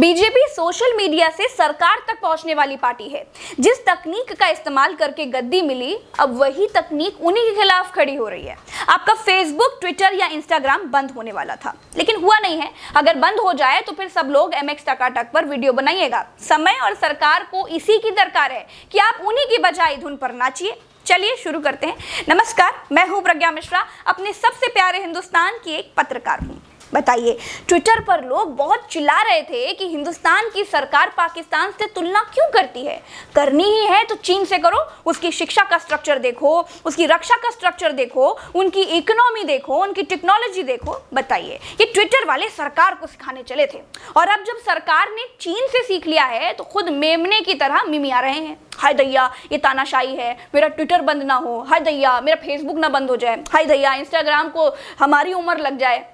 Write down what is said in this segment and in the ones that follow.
BJP social media से सरकार तक पहुंचने वाली पार्टी है जिस तकनीक का इस्तेमाल करके गद्दी मिली अब वही तकनीक उन्हीं के खिलाफ खड़ी हो रही है आपका फेसबुक ट्विटर या इंस्टाग्राम बंद होने वाला था लेकिन हुआ नहीं है अगर बंद हो जाए तो फिर सब लोग एम एक्स टकाटक पर वीडियो बनाइएगा समय और सरकार को इसी की दरकार है कि आप उन्हीं की बजाय धुन पर नाचिए चलिए शुरू करते हैं नमस्कार मैं हूं प्रज्ञा मिश्रा अपने सबसे प्यारे हिंदुस्तान की एक पत्रकार हूं बताइए ट्विटर पर लोग बहुत चिल्ला रहे थे कि हिंदुस्तान की सरकार पाकिस्तान से तुलना क्यों करती है करनी ही है तो चीन से करो उसकी शिक्षा का स्ट्रक्चर देखो उसकी रक्षा का स्ट्रक्चर देखो उनकी इकोनॉमी देखो उनकी टेक्नोलॉजी देखो बताइए ये ट्विटर वाले सरकार को सिखाने चले थे और अब जब सरकार ने चीन से सीख लिया है तो खुद मेमने की तरह मिमी आ रहे हैं हाय दैया ये तानाशाही है मेरा ट्विटर बंद ना हो हाय दैया मेरा फेसबुक ना बंद हो जाए हाय दैया इंस्टाग्राम को हमारी उम्र लग जाए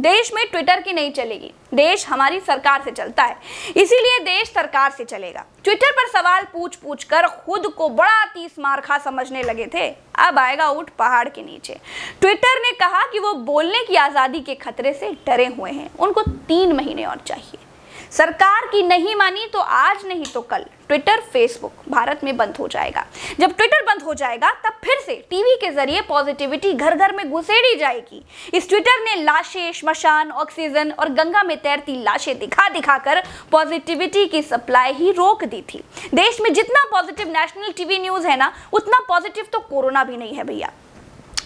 देश में ट्विटर की नहीं चलेगी देश हमारी सरकार से चलता है इसीलिए देश सरकार से चलेगा ट्विटर पर सवाल पूछ पूछ कर खुद को बड़ा तीस मारखा समझने लगे थे अब आएगा उठ पहाड़ के नीचे ट्विटर ने कहा कि वो बोलने की आज़ादी के खतरे से डरे हुए हैं उनको तीन महीने और चाहिए सरकार की नहीं मानी तो आज नहीं तो कल ट्विटर फेसबुक भारत में बंद हो जाएगा जब ट्विटर बंद हो जाएगा तब फिर से टीवी के जरिए पॉजिटिविटी घर घर में घुसेड़ी जाएगी इस ट्विटर ने लाशें शमशान ऑक्सीजन और गंगा में तैरती लाशें दिखा दिखाकर पॉजिटिविटी की सप्लाई ही रोक दी थी देश में जितना पॉजिटिव नेशनल टीवी न्यूज है ना उतना पॉजिटिव तो कोरोना भी नहीं है भैया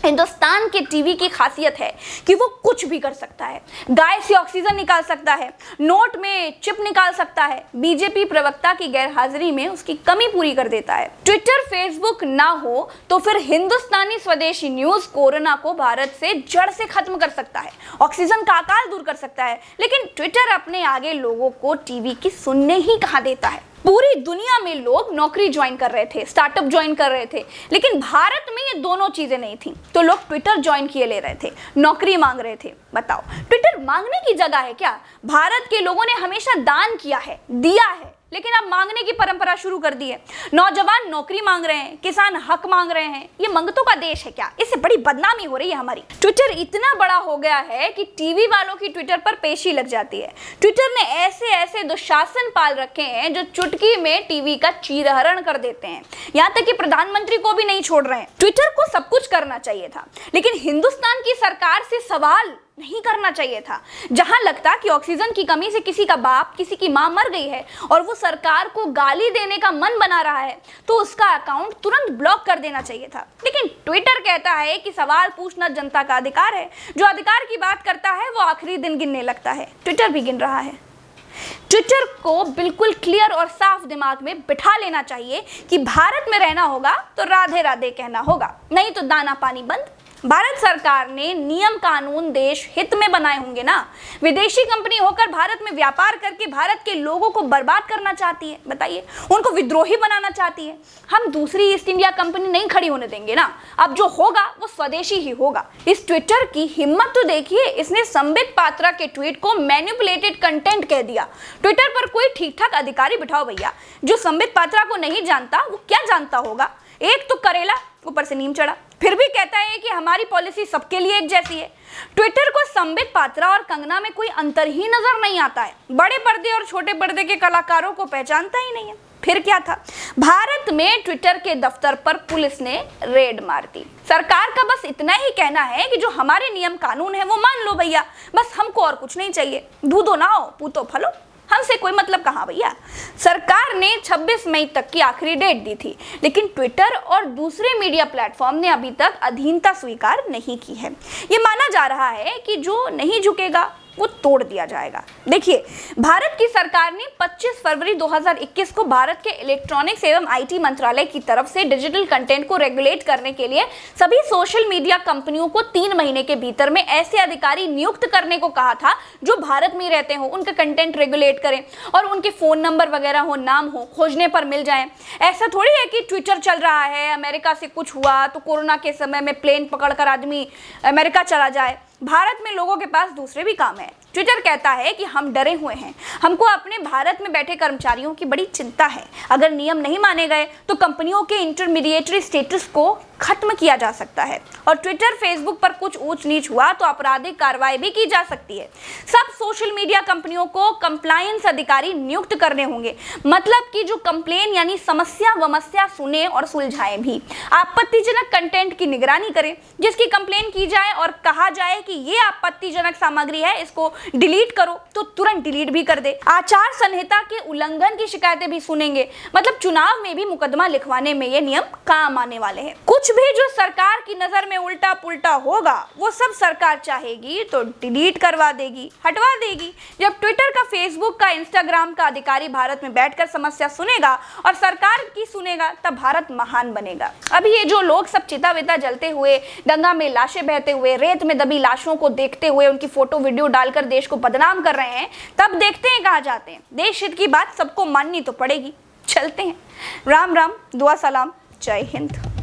हिंदुस्तान के टीवी की खासियत है कि वो कुछ भी कर सकता है गाय से ऑक्सीजन निकाल सकता है नोट में चिप निकाल सकता है बीजेपी प्रवक्ता की गैरहाजिरी में उसकी कमी पूरी कर देता है ट्विटर फेसबुक ना हो तो फिर हिंदुस्तानी स्वदेशी न्यूज कोरोना को भारत से जड़ से खत्म कर सकता है ऑक्सीजन का अकाल दूर कर सकता है लेकिन ट्विटर अपने आगे लोगों को टीवी की सुनने ही कहा देता है पूरी दुनिया में लोग नौकरी ज्वाइन कर रहे थे स्टार्टअप ज्वाइन कर रहे थे लेकिन भारत में ये दोनों चीज़ें नहीं थी तो लोग ट्विटर ज्वाइन किए ले रहे थे नौकरी मांग रहे थे बताओ ट्विटर मांगने की जगह है क्या भारत के लोगों ने हमेशा दान किया है दिया है लेकिन अब मांगने की परंपरा शुरू कर दी है नौजवान नौकरी मांग रहे हैं किसान हक मांग रहे हैं ये मंगतों का देश है क्या इससे बड़ी बदनामी हो रही है हमारी ट्विटर इतना बड़ा हो गया है कि टीवी वालों की ट्विटर पर पेशी लग जाती है ट्विटर ने ऐसे ऐसे दुशासन पाल रखे हैं जो चुटकी में टीवी का चीरहरण कर देते हैं यहाँ तक कि प्रधानमंत्री को भी नहीं छोड़ रहे हैं ट्विटर को सब कुछ करना चाहिए था लेकिन हिंदुस्तान की सरकार से सवाल नहीं करना चाहिए था जहां लगता कि ऑक्सीजन की कमी से किसी का बाप किसी की मां मर गई है और वो सरकार को गाली देने का मन बना रहा है तो उसका अकाउंट तुरंत ब्लॉक कर देना चाहिए था लेकिन ट्विटर कहता है कि सवाल पूछना जनता का अधिकार है जो अधिकार की बात करता है वो आखिरी दिन गिनने लगता है ट्विटर भी गिन रहा है ट्विटर को बिल्कुल क्लियर और साफ दिमाग में बिठा लेना चाहिए कि भारत में रहना होगा तो राधे राधे कहना होगा नहीं तो दाना पानी बंद भारत सरकार ने नियम कानून देश हित में बनाए होंगे ना विदेशी कंपनी होकर भारत में व्यापार करके भारत के लोगों को बर्बाद करना चाहती है बताइए उनको विद्रोही बनाना चाहती है हम दूसरी ईस्ट इंडिया कंपनी नहीं खड़ी होने देंगे ना अब जो होगा वो स्वदेशी ही होगा इस ट्विटर की हिम्मत तो देखिए इसने संबित पात्रा के ट्वीट को मैन्युपुलेटेड कंटेंट कह दिया ट्विटर पर कोई ठीक ठाक अधिकारी बिठाओ भैया जो संबित पात्रा को नहीं जानता वो क्या जानता होगा एक तो करेला ऊपर से नीम चढ़ा फिर भी कहता है कि हमारी पॉलिसी सबके लिए एक जैसी है ट्विटर को संबित पात्रा और कंगना में कोई अंतर ही नजर नहीं आता है बड़े पर्दे और छोटे पर्दे के कलाकारों को पहचानता ही नहीं है फिर क्या था भारत में ट्विटर के दफ्तर पर पुलिस ने रेड मार दी सरकार का बस इतना ही कहना है कि जो हमारे नियम कानून है वो मान लो भैया बस हमको और कुछ नहीं चाहिए दूधो ना हो पूतो फलो हमसे कोई मतलब कहाँ भैया सरकार ने 26 मई तक की आखिरी डेट दी थी लेकिन ट्विटर और दूसरे मीडिया प्लेटफॉर्म ने अभी तक अधीनता स्वीकार नहीं की है ये माना जा रहा है कि जो नहीं झुकेगा वो तोड़ दिया जाएगा देखिए भारत की सरकार ने 25 फरवरी 2021 को भारत के इलेक्ट्रॉनिक्स एवं आईटी मंत्रालय की तरफ से डिजिटल कंटेंट को रेगुलेट करने के लिए सभी सोशल मीडिया कंपनियों को तीन महीने के भीतर में ऐसे अधिकारी नियुक्त करने को कहा था जो भारत में रहते हों उनका कंटेंट रेगुलेट करें और उनके फ़ोन नंबर वगैरह हो नाम हो खोजने पर मिल जाए ऐसा थोड़ी है कि ट्विटर चल रहा है अमेरिका से कुछ हुआ तो कोरोना के समय में प्लेन पकड़कर आदमी अमेरिका चला जाए भारत में लोगों के पास दूसरे भी काम है ट्विटर कहता है कि हम डरे हुए हैं हमको अपने भारत में बैठे कर्मचारियों की बड़ी चिंता है अगर नियम नहीं माने गए तो कंपनियों के इंटरमीडिएटरी स्टेटस को खत्म किया जा सकता है और ट्विटर फेसबुक पर कुछ ऊंच नीच हुआ तो आपराधिक कार्रवाई भी की जा सकती है सब सोशल मीडिया कंपनियों को कंप्लायंस अधिकारी नियुक्त करने होंगे मतलब कि जो कंप्लेन यानी समस्या वमस्या सुने और सुलझाए भी आपत्तिजनक कंटेंट की निगरानी करें जिसकी कंप्लेन की जाए और कहा जाए कि ये आपत्तिजनक सामग्री है इसको डिलीट करो तो तुरंत डिलीट भी कर दे आचार संहिता के उल्लंघन की शिकायतें भी सुनेंगे मतलब चुनाव में भी मुकदमा लिखवाने में ये नियम काम आने वाले हैं कुछ कुछ भी जो सरकार की नज़र में उल्टा पुल्टा होगा वो सब सरकार चाहेगी तो डिलीट करवा देगी हटवा देगी जब ट्विटर का फेसबुक का इंस्टाग्राम का अधिकारी भारत में बैठकर समस्या सुनेगा और सरकार की सुनेगा तब भारत महान बनेगा अभी ये जो लोग सब चिता विता जलते हुए गंगा में लाशें बहते हुए रेत में दबी लाशों को देखते हुए उनकी फोटो वीडियो डालकर देश को बदनाम कर रहे हैं तब देखते हैं कहा जाते हैं देश हित की बात सबको माननी तो पड़ेगी चलते हैं राम राम दुआ सलाम जय हिंद